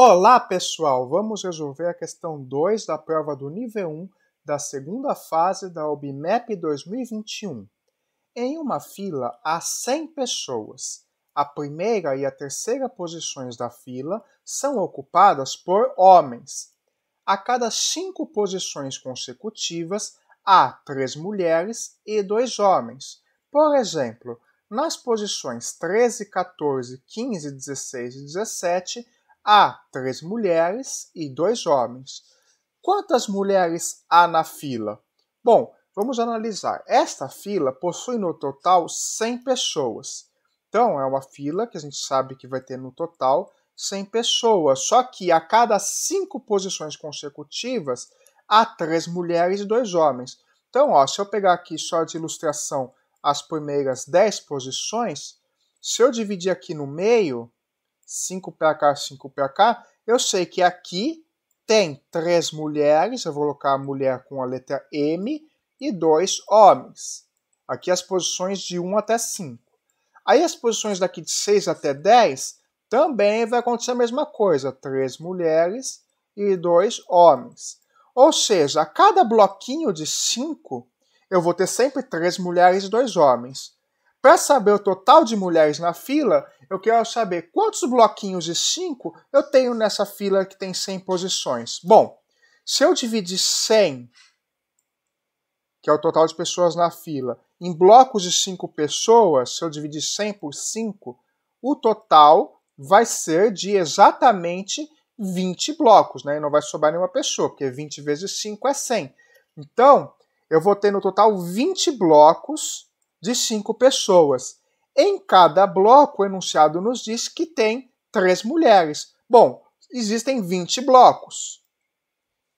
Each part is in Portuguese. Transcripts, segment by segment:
Olá, pessoal! Vamos resolver a questão 2 da prova do nível 1 da segunda fase da OBMEP 2021. Em uma fila há 100 pessoas. A primeira e a terceira posições da fila são ocupadas por homens. A cada cinco posições consecutivas há três mulheres e dois homens. Por exemplo, nas posições 13, 14, 15, 16 e 17 há três mulheres e dois homens. Quantas mulheres há na fila? Bom, vamos analisar. Esta fila possui no total 100 pessoas. Então, é uma fila que a gente sabe que vai ter no total 100 pessoas. Só que a cada cinco posições consecutivas há três mulheres e dois homens. Então, ó, se eu pegar aqui só de ilustração as primeiras 10 posições, se eu dividir aqui no meio, 5 para cá, 5 para cá, eu sei que aqui tem três mulheres, eu vou colocar a mulher com a letra M, e dois homens. Aqui as posições de 1 até 5. Aí as posições daqui de 6 até 10 também vai acontecer a mesma coisa, três mulheres e dois homens. Ou seja, a cada bloquinho de 5, eu vou ter sempre três mulheres e dois homens. Para saber o total de mulheres na fila, eu quero saber quantos bloquinhos de 5 eu tenho nessa fila que tem 100 posições. Bom, se eu dividir 100, que é o total de pessoas na fila, em blocos de 5 pessoas, se eu dividir 100 por 5, o total vai ser de exatamente 20 blocos, né? não vai sobrar nenhuma pessoa, porque 20 vezes 5 é 100. Então, eu vou ter no total 20 blocos de cinco pessoas. Em cada bloco, o enunciado nos diz que tem três mulheres. Bom, existem 20 blocos.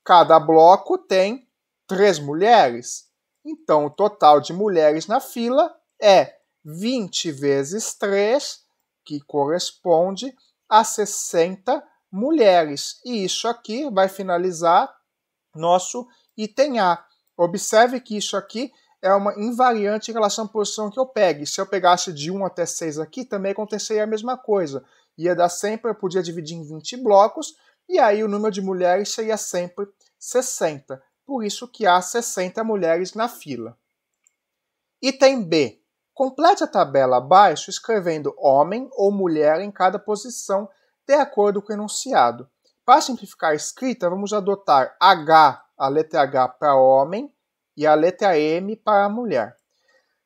Cada bloco tem três mulheres. Então, o total de mulheres na fila é 20 vezes 3, que corresponde a 60 mulheres. E isso aqui vai finalizar nosso item A. Observe que isso aqui é uma invariante em relação à posição que eu pegue. Se eu pegasse de 1 até 6 aqui, também aconteceria a mesma coisa. Ia dar sempre, eu podia dividir em 20 blocos, e aí o número de mulheres seria sempre 60. Por isso que há 60 mulheres na fila. Item B. Complete a tabela abaixo escrevendo homem ou mulher em cada posição, de acordo com o enunciado. Para simplificar a escrita, vamos adotar H, a letra H para homem, e a letra M para a mulher.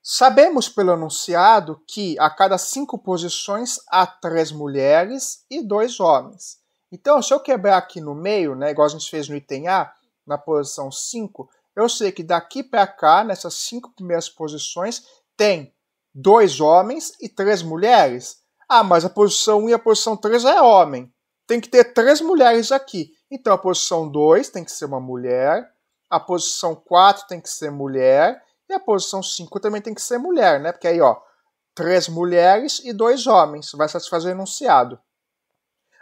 Sabemos pelo anunciado que a cada cinco posições há três mulheres e dois homens. Então, se eu quebrar aqui no meio, né, igual a gente fez no item A, na posição 5, eu sei que daqui para cá, nessas cinco primeiras posições, tem dois homens e três mulheres. Ah, mas a posição 1 um e a posição 3 é homem. Tem que ter três mulheres aqui. Então a posição 2 tem que ser uma mulher, a posição 4 tem que ser mulher e a posição 5 também tem que ser mulher, né? Porque aí, ó, três mulheres e dois homens, vai satisfazer o enunciado.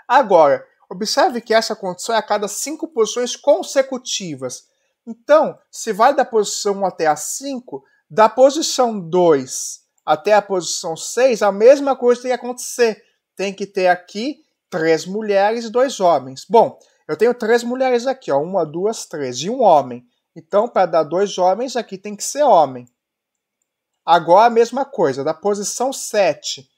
Agora, observe que essa condição é a cada cinco posições consecutivas. Então, se vai da posição 1 até a 5, da posição 2 até a posição 6, a mesma coisa tem que acontecer. Tem que ter aqui três mulheres e dois homens. Bom, eu tenho três mulheres aqui, ó, uma, duas, três, e um homem. Então, para dar dois homens, aqui tem que ser homem. Agora a mesma coisa, da posição 7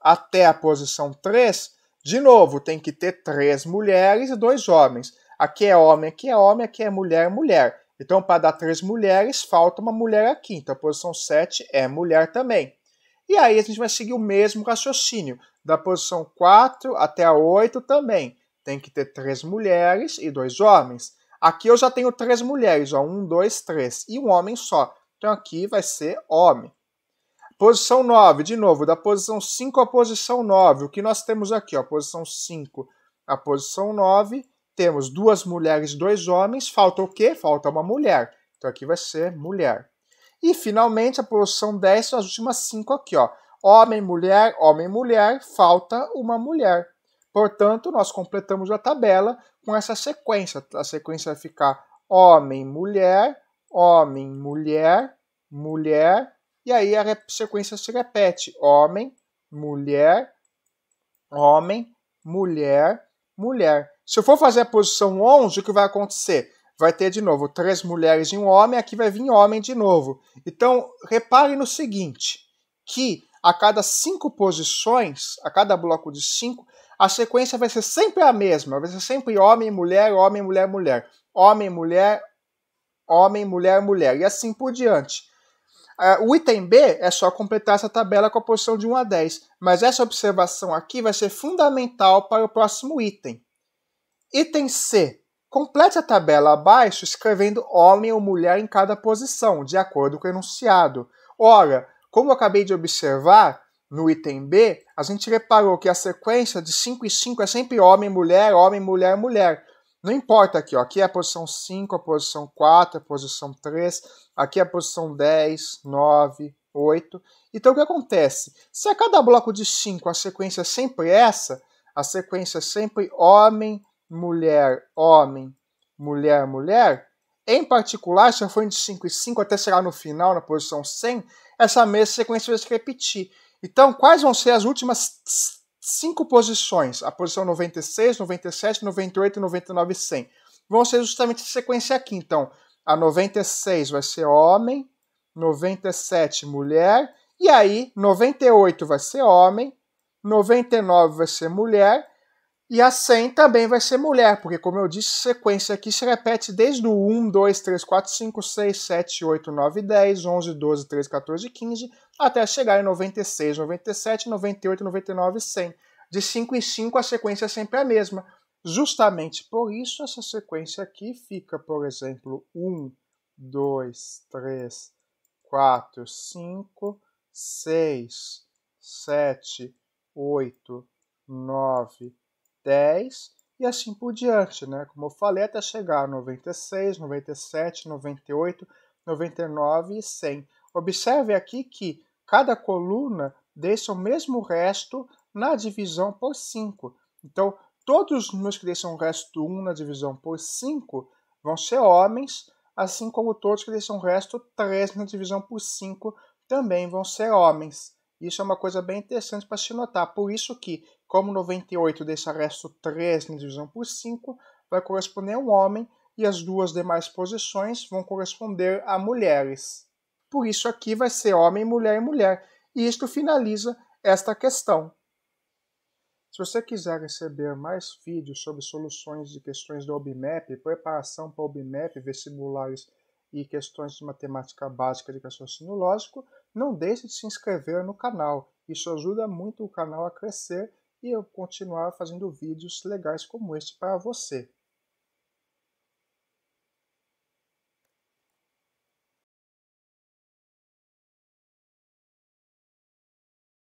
até a posição 3, de novo, tem que ter três mulheres e dois homens. Aqui é homem, aqui é homem, aqui é mulher, mulher. Então, para dar três mulheres, falta uma mulher aqui. Então, a posição 7 é mulher também. E aí a gente vai seguir o mesmo raciocínio. Da posição 4 até a 8 também tem que ter três mulheres e dois homens. Aqui eu já tenho três mulheres, ó, um, dois, três, e um homem só. Então aqui vai ser homem. Posição 9, de novo, da posição 5 à posição 9, o que nós temos aqui, ó, posição 5 à posição 9, temos duas mulheres e dois homens, falta o quê? Falta uma mulher. Então aqui vai ser mulher. E finalmente a posição 10 as últimas 5 aqui, ó. Homem, mulher, homem, mulher, falta uma mulher. Portanto, nós completamos a tabela com essa sequência. A sequência vai ficar homem, mulher, homem, mulher, mulher, e aí a sequência se repete: homem, mulher, homem, mulher, mulher. Se eu for fazer a posição 11, o que vai acontecer? Vai ter de novo três mulheres e um homem, aqui vai vir homem de novo. Então, repare no seguinte: que a cada cinco posições, a cada bloco de cinco, a sequência vai ser sempre a mesma, vai ser sempre homem, mulher, homem, mulher, mulher, homem, mulher, homem, mulher, mulher, e assim por diante. É, o item B é só completar essa tabela com a posição de 1 a 10, mas essa observação aqui vai ser fundamental para o próximo item. Item C. Complete a tabela abaixo escrevendo homem ou mulher em cada posição, de acordo com o enunciado. Ora, como eu acabei de observar, no item B, a gente reparou que a sequência de 5 e 5 é sempre homem, mulher, homem, mulher, mulher. Não importa aqui, ó. Aqui é a posição 5, a posição 4, a posição 3, aqui é a posição 10, 9, 8. Então o que acontece? Se a cada bloco de 5 a sequência é sempre essa, a sequência é sempre homem, mulher, homem, mulher, mulher, em particular, se eu for de 5 e 5 até chegar no final, na posição 100, essa mesma sequência vai se repetir. Então, quais vão ser as últimas cinco posições? A posição 96, 97, 98, 99 e 100. Vão ser justamente essa sequência aqui. Então, a 96 vai ser homem, 97 mulher, e aí 98 vai ser homem, 99 vai ser mulher, e a 100 também vai ser mulher, porque, como eu disse, a sequência aqui se repete desde o 1, 2, 3, 4, 5, 6, 7, 8, 9, 10, 11, 12, 13, 14, 15, até chegar em 96, 97, 98, 99 e 100. De 5 em 5 a sequência é sempre a mesma. Justamente por isso, essa sequência aqui fica, por exemplo, 1, 2, 3, 4, 5, 6, 7, 8, 9, 10 e assim por diante, né? Como eu falei, até chegar a 96, 97, 98, 99 e 100. Observe aqui que cada coluna deixa o mesmo resto na divisão por 5. Então, todos os números que deixam o resto 1 na divisão por 5 vão ser homens, assim como todos que deixam o resto 3 na divisão por 5 também vão ser homens. Isso é uma coisa bem interessante para se notar. Por isso que, como 98 desse arresto 3 na divisão por 5, vai corresponder a um homem e as duas demais posições vão corresponder a mulheres. Por isso aqui vai ser homem, mulher e mulher. E isto finaliza esta questão. Se você quiser receber mais vídeos sobre soluções de questões do OBMEP, preparação para o OBMEP, vestibulares e questões de matemática básica de raciocínio lógico, não deixe de se inscrever no canal. Isso ajuda muito o canal a crescer e eu continuar fazendo vídeos legais como este para você.